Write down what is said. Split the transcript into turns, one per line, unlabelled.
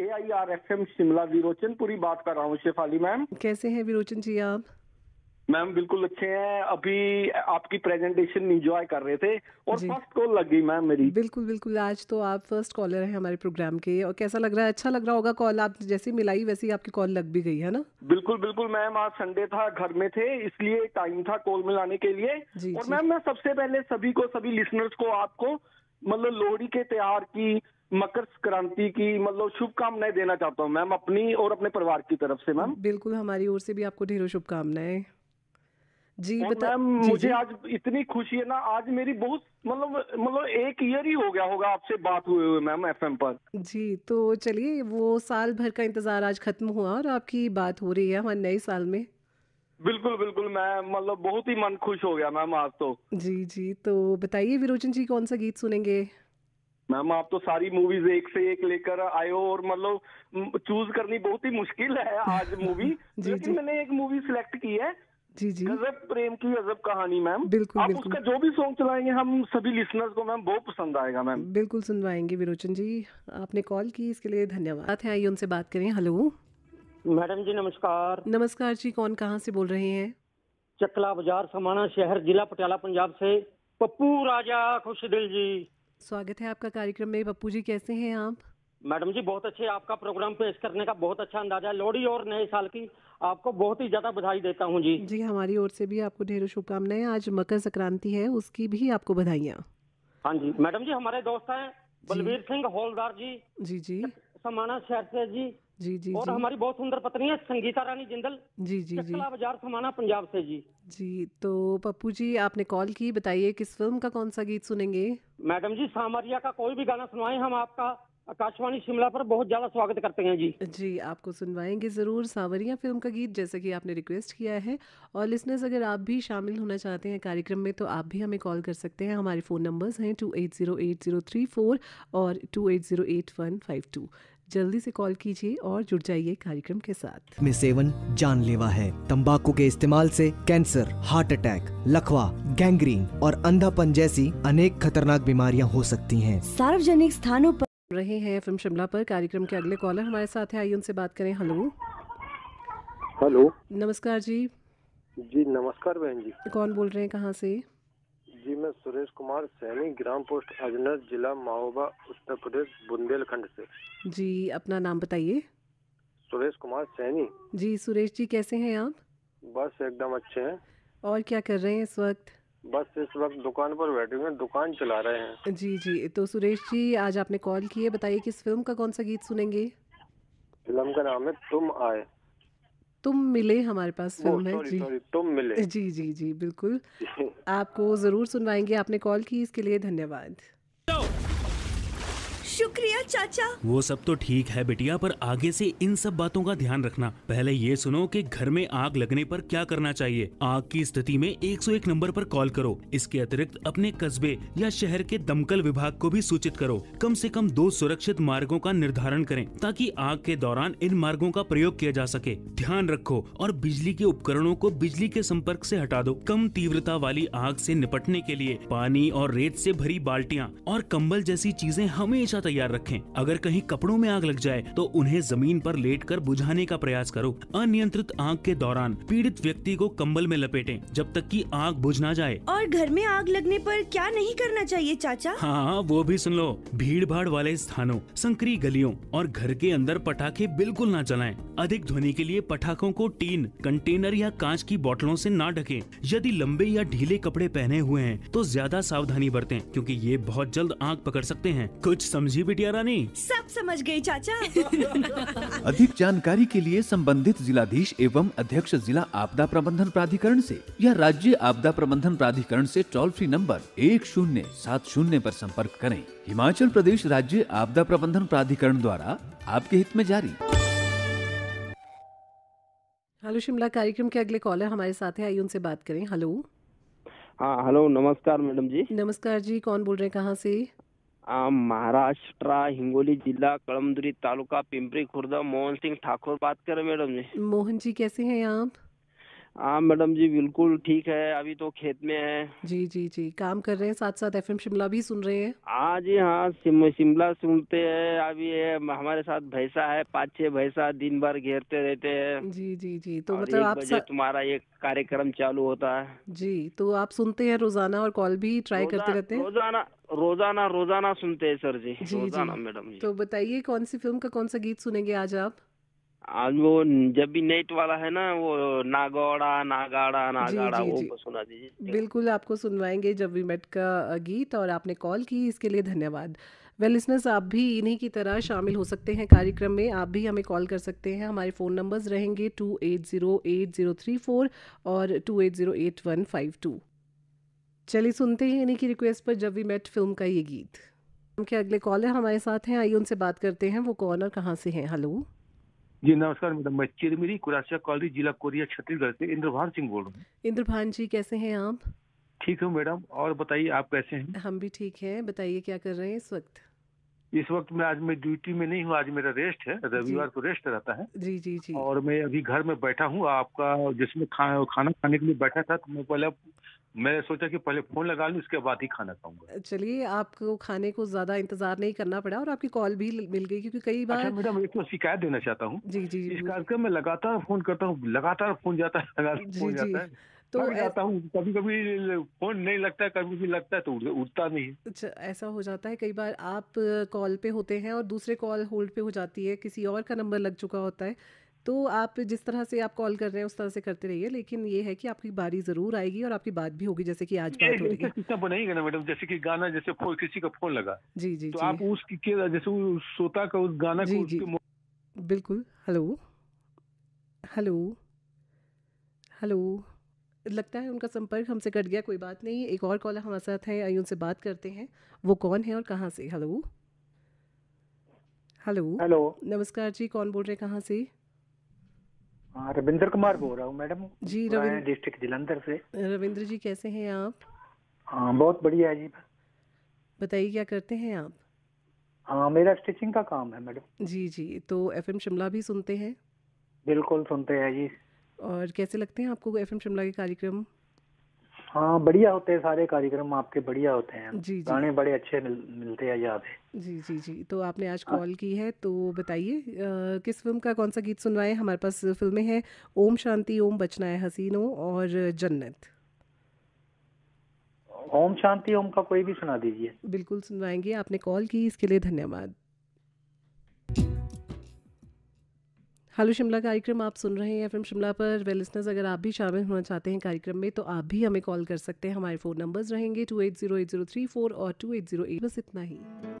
A I R F M Shimla Virochanpuri बात कर रहा हूँ शेफाली मैम कैसे हैं विरोचन जी आप मैम बिल्कुल अच्छे हैं अभी आपकी प्रेजेंटेशन इंजॉय कर रहे थे और फर्स्ट कॉल लग गई मैम मेरी
बिल्कुल बिल्कुल आज तो आप फर्स्ट कॉलर हैं हमारे प्रोग्राम के और कैसा लग रहा है अच्छा लग रहा होगा कॉल आप जैसी मिलाई वैसी आपकी कॉल लग भी गई है ना
बिल्कुल बिल्कुल मैम आज संडे था घर में थे इसलिए टाइम था कॉल मिलाने के लिए जी, और मैम मैं सबसे पहले सभी को सभी लिसनर्स को आपको मतलब लोहड़ी के त्यौहार की मकर संक्रांति की मतलब शुभकामनाएं देना चाहता हूँ मैम अपनी और अपने परिवार की तरफ से मैम
बिल्कुल हमारी ओर से भी आपको ढेरों शुभकामनाएं जी मैम मुझे जी। आज इतनी खुशी
है ना आज मेरी बहुत मतलब मतलब एक ईयर ही हो गया होगा आपसे बात हुए हुए मैम एफएम पर
जी तो चलिए वो साल भर का इंतजार आज खत्म हुआ और आपकी बात हो रही है हमारे नए साल में
बिल्कुल बिल्कुल मैं मतलब बहुत ही मन खुश हो गया मैम आज तो
जी जी तो बताइए विरोचन जी कौन सा गीत सुनेंगे
मैम आप तो सारी मूवीज एक से एक लेकर आए हो और मतलब चूज करनी बहुत ही मुश्किल है आज मूवी
लेकिन जी. मैंने एक मूवी सिलेक्ट की है जी जी गजब प्रेम की गजब कहानी मैम बिल्कुल आप बिल्कुल. उसका जो भी सॉन्ग चलाएंगे हम सभी
लिसनर्स को मैम बहुत पसंद आएगा मैम
बिल्कुल सुनवाएंगे विरोचन जी आपने कॉल की इसके लिए धन्यवाद है आइए उनसे बात करें हेलो मैडम जी नमस्कार नमस्कार जी कौन कहाँ
से बोल रहे हैं चकला बाजार समाना शहर जिला पटियाला पंजाब से पप्पू राजा खुश दिल जी
स्वागत है आपका कार्यक्रम में पप्पू जी कैसे हैं आप
मैडम जी बहुत अच्छे आपका प्रोग्राम पेश करने का बहुत अच्छा अंदाजा है लोहड़ी और नए साल की आपको बहुत ही ज्यादा बधाई देता हूँ जी जी
हमारी ओर से भी आपको ढेरों शुभकामनाएं आज मकर संक्रांति है उसकी भी आपको बधाइयाँ हाँ
जी मैडम जी हमारे दोस्त हैं बलबीर सिंह होलदार जी जी जी समाना शहर से जी जी जी और जी। हमारी बहुत सुंदर पत्नी है संगीता रानी जिंदल जी जी जी बाजार समाना पंजाब से जी जी
तो पप्पू जी आपने कॉल की बताइए किस फिल्म का कौन सा गीत सुनेंगे
मैडम जी सामरिया का कोई भी गाना सुनवाए हम आपका आकाशवाणी शिमला पर
बहुत ज्यादा स्वागत करते हैं जी जी आपको सुनवाएंगे ज़रूर सावरिया फिल्म का गीत जैसे कि आपने रिक्वेस्ट किया है और लिसनर्स अगर आप भी शामिल होना चाहते हैं कार्यक्रम में तो आप भी हमें कॉल कर सकते हैं हमारे फ़ोन नंबर्स हैं two eight zero eight zero three four और two eight zero eight one five two जल्दी से कॉल कीजिए और जुड़ जाइए कार्यक्रम के साथ
में सेवन जानलेवा है तंबाकू के इस्तेमाल से कैंसर हार्ट अटैक लखवा गैंग्रीन और अंधापन जैसी अनेक खतरनाक बीमारियां हो सकती हैं।
सार्वजनिक स्थानों पर रहे हैं फिल्म शिमला पर कार्यक्रम के अगले कॉलर हमारे साथ है आइए उनसे बात करें हेलो हेलो नमस्कार जी जी नमस्कार बहन जी कौन बोल रहे हैं कहाँ से
जी मैं सुरेश कुमार सैनी ग्राम पोस्ट अजनर जिला माओबा उत्तर प्रदेश बुंदेलखंड से
जी अपना नाम बताइए
सुरेश कुमार सैनी
जी सुरेश जी कैसे हैं आप
बस एकदम अच्छे हैं
और क्या कर रहे हैं इस वक्त
बस इस वक्त दुकान पर बैठे हुए दुकान चला रहे हैं
जी जी तो सुरेश जी आज आपने कॉल किए बताइए किस फिल्म का कौन सा गीत सुनेंगे
फिल्म का नाम है तुम आए
तुम मिले हमारे पास फिल्म है जी तुम मिले जी जी जी बिल्कुल आपको ज़रूर सुनवाएंगे आपने कॉल की इसके लिए धन्यवाद शुक्रिया चाचा
वो सब तो ठीक है बिटिया पर आगे से इन सब बातों का ध्यान रखना पहले ये सुनो कि घर में आग लगने पर क्या करना चाहिए आग की स्थिति में 101 नंबर पर कॉल करो इसके अतिरिक्त अपने कस्बे या शहर के दमकल विभाग को भी सूचित करो कम से कम दो सुरक्षित मार्गों का निर्धारण करें ताकि आग के दौरान इन मार्गों का प्रयोग किया जा सके ध्यान रखो और बिजली के उपकरणों को बिजली के संपर्क से हटा दो कम तीव्रता वाली आग से निपटने के लिए पानी और रेत से भरी बाल्टियाँ और कंबल जैसी चीजें हमेशा तैयार रखें अगर कहीं कपड़ों में आग लग जाए तो उन्हें जमीन पर लेटकर बुझाने का प्रयास करो अनियंत्रित आग के दौरान पीड़ित व्यक्ति को कंबल में लपेटे जब तक की आग बुझ ना जाए और घर में आग लगने पर क्या नहीं करना चाहिए चाचा हाँ वो भी सुन लो भीड़ भाड़ वाले स्थानों संकरी गलियों और घर के अंदर पटाखे बिल्कुल ना चलाए अधिक ध्वनि के लिए पटाखों को टीन कंटेनर या कांच की बोतलों से ना ढके यदि लंबे या ढीले कपड़े पहने हुए हैं तो ज्यादा सावधानी बरतें क्योंकि ये बहुत जल्द आग पकड़ सकते हैं कुछ समझ समझी बिटिया रानी सब समझ गई चाचा अधिक जानकारी के लिए संबंधित जिलाधीश एवं अध्यक्ष जिला आपदा प्रबंधन प्राधिकरण से या राज्य आपदा प्रबंधन प्राधिकरण से टोल फ्री नंबर एक शून्य सात शून्य आरोप संपर्क करें हिमाचल प्रदेश राज्य आपदा प्रबंधन प्राधिकरण द्वारा आपके हित में जारी
हेलो शिमला कार्यक्रम के अगले कॉलर हमारे साथ है आइए उनसे बात करें हेलो
हाँ हेलो नमस्कार मैडम जी
नमस्कार जी कौन बोल रहे हैं कहाँ से
महाराष्ट्र हिंगोली जिला कलमदुरी तालुका पिंपरी खुर्दा मोहन सिंह ठाकुर बात कर रहे मैडम जी
मोहन जी कैसे हैं आप
हाँ मैडम जी बिल्कुल ठीक है अभी तो खेत में है
जी जी जी काम कर रहे हैं साथ साथ एफएम शिमला भी सुन रहे हैं
हाँ जी हाँ शिमला सुनते हैं अभी ये हमारे साथ भैंसा है पाँच छह भैंसा दिन भर घेरते रहते हैं जी जी जी तो मतलब आप सा... तुम्हारा ये कार्यक्रम चालू होता है
जी तो आप सुनते हैं रोजाना और कॉल भी ट्राई करते रहते हैं रोजाना
रोजाना रोजाना सुनते हैं सर जी, जी रोजाना मैडम जी तो
बताइए कौन सी फिल्म का कौन सा गीत सुनेंगे आज आप
आज वो जब भी नेट वाला है ना वो नागौड़ा नागाड़ा नागाड़ा वो जी. सुना दीजिए
बिल्कुल आपको सुनवाएंगे जब भी मेट का गीत और आपने कॉल की इसके लिए धन्यवाद वेल well, लिसनर्स आप भी इन्हीं की तरह शामिल हो सकते हैं कार्यक्रम में आप भी हमें कॉल कर सकते हैं हमारे फ़ोन नंबर्स रहेंगे two eight zero eight zero three four और two eight zero eight one five two चलिए सुनते हैं इन्हीं की रिक्वेस्ट पर जब वी मेट फिल्म का ये गीत उनके अगले कॉलर हमारे साथ हैं आइए उनसे बात करते हैं वो कॉलर कहाँ से हैं हेलो
जी नमस्कार मैडम मैं चिरमिरी कुरासिया कॉलोनी जिला कोरिया छत्तीसगढ़ से इंद्रभान सिंह बोल रहा हूँ
इंद्रभान जी कैसे हैं आप
ठीक हूँ मैडम और बताइए आप कैसे हैं
हम भी ठीक हैं बताइए क्या कर रहे हैं इस वक्त
इस वक्त मैं आज मैं ड्यूटी में नहीं हूँ आज मेरा रेस्ट है रविवार को रेस्ट रहता है जी जी जी और मैं अभी घर में बैठा हूँ आपका जिसमें खा, खाना खाने के लिए बैठा था तो मैं पहले मैं सोचा कि पहले फोन लगा लूँ उसके बाद ही खाना खाऊंगा
चलिए आपको खाने को ज्यादा इंतजार नहीं करना पड़ा और आपकी कॉल भी मिल गई क्योंकि कई बार अच्छा
मैडम एक तो शिकायत देना चाहता हूँ जी जी इस कार्यक्रम में लगातार फोन करता हूँ लगातार फोन जाता है लगातार फोन जाता है तो जाता हूँ कभी कभी फोन नहीं लगता कभी भी लगता है तो उठता नहीं
अच्छा ऐसा हो जाता है कई बार आप कॉल पे होते हैं और दूसरे कॉल होल्ड पे हो जाती है किसी और का नंबर लग चुका होता है तो आप जिस तरह से आप कॉल कर रहे हैं उस तरह से करते रहिए लेकिन ये है कि आपकी बारी जरूर आएगी और आपकी बात भी होगी जैसे कि आज बात हो रही है
कितना बनाएगा ना मैडम जैसे कि गाना जैसे फोन किसी का फोन लगा जी जी तो आप उसकी जैसे सोता का उस गाना जी जी
बिल्कुल हेलो हेलो हेलो लगता है उनका संपर्क हमसे कट गया कोई बात नहीं एक और कॉलर हमारे साथ हैं आइए उनसे बात करते हैं वो कौन है और कहाँ से हेलो हेलो हेलो नमस्कार जी कौन बोल रहे हैं कहाँ से हाँ,
रविंद्र कुमार बोल
रहा हूँ मैडम जी रविंद्र
डिस्ट्रिक्ट जलंधर से
रविंद्र जी कैसे हैं आप
हाँ बहुत बढ़िया जी
बताइए क्या करते हैं आप हाँ मेरा स्टिचिंग का काम है मैडम जी जी तो एफएम शिमला भी सुनते हैं बिल्कुल सुनते हैं जी और कैसे लगते हैं आपको एफ शिमला के कार्यक्रम
हाँ बढ़िया होते हैं सारे कार्यक्रम आपके बढ़िया होते हैं जी गाने बड़े अच्छे मिल, मिलते हैं याद
है जी जी जी तो आपने आज हाँ। कॉल की है तो बताइए किस फिल्म का कौन सा गीत सुनवाए हमारे पास फिल्में हैं ओम शांति ओम बचना है हसीनो और जन्नत ओम शांति ओम का कोई भी सुना दीजिए बिल्कुल सुनवाएंगे आपने कॉल की इसके लिए धन्यवाद हेलो शिमला कार्यक्रम आप सुन रहे हैं एफएम शिमला पर वेलिसनर्स अगर आप भी शामिल होना चाहते हैं कार्यक्रम में तो आप भी हमें कॉल कर सकते हैं हमारे फ़ोन नंबर्स रहेंगे two eight zero eight zero three four और टू एट ज़ीरो एट बस इतना ही